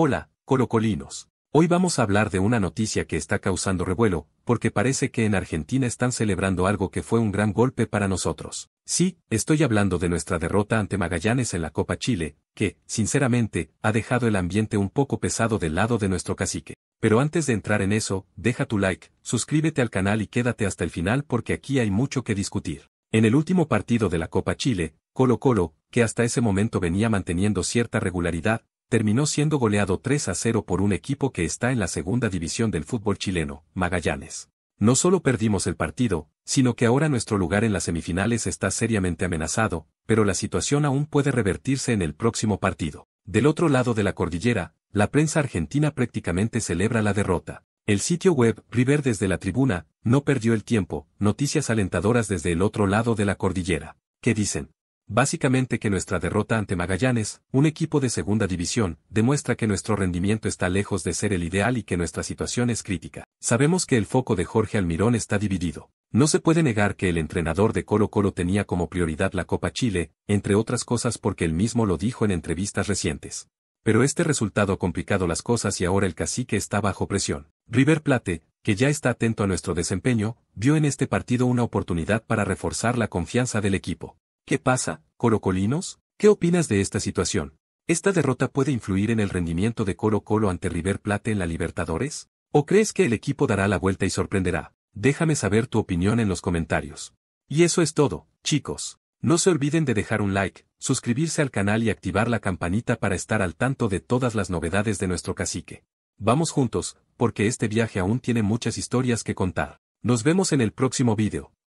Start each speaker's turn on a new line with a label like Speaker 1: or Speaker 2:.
Speaker 1: Hola, colocolinos. Hoy vamos a hablar de una noticia que está causando revuelo, porque parece que en Argentina están celebrando algo que fue un gran golpe para nosotros. Sí, estoy hablando de nuestra derrota ante Magallanes en la Copa Chile, que, sinceramente, ha dejado el ambiente un poco pesado del lado de nuestro cacique. Pero antes de entrar en eso, deja tu like, suscríbete al canal y quédate hasta el final porque aquí hay mucho que discutir. En el último partido de la Copa Chile, Colo Colo, que hasta ese momento venía manteniendo cierta regularidad, terminó siendo goleado 3 a 0 por un equipo que está en la segunda división del fútbol chileno, Magallanes. No solo perdimos el partido, sino que ahora nuestro lugar en las semifinales está seriamente amenazado, pero la situación aún puede revertirse en el próximo partido. Del otro lado de la cordillera, la prensa argentina prácticamente celebra la derrota. El sitio web River desde la tribuna no perdió el tiempo, noticias alentadoras desde el otro lado de la cordillera. ¿Qué dicen? Básicamente que nuestra derrota ante Magallanes, un equipo de segunda división, demuestra que nuestro rendimiento está lejos de ser el ideal y que nuestra situación es crítica. Sabemos que el foco de Jorge Almirón está dividido. No se puede negar que el entrenador de Colo Colo tenía como prioridad la Copa Chile, entre otras cosas porque él mismo lo dijo en entrevistas recientes. Pero este resultado ha complicado las cosas y ahora el cacique está bajo presión. River Plate, que ya está atento a nuestro desempeño, vio en este partido una oportunidad para reforzar la confianza del equipo. ¿Qué pasa, Coro-Colinos? ¿Qué opinas de esta situación? ¿Esta derrota puede influir en el rendimiento de Coro Colo ante River Plate en la Libertadores? ¿O crees que el equipo dará la vuelta y sorprenderá? Déjame saber tu opinión en los comentarios. Y eso es todo, chicos. No se olviden de dejar un like, suscribirse al canal y activar la campanita para estar al tanto de todas las novedades de nuestro cacique. Vamos juntos, porque este viaje aún tiene muchas historias que contar. Nos vemos en el próximo vídeo.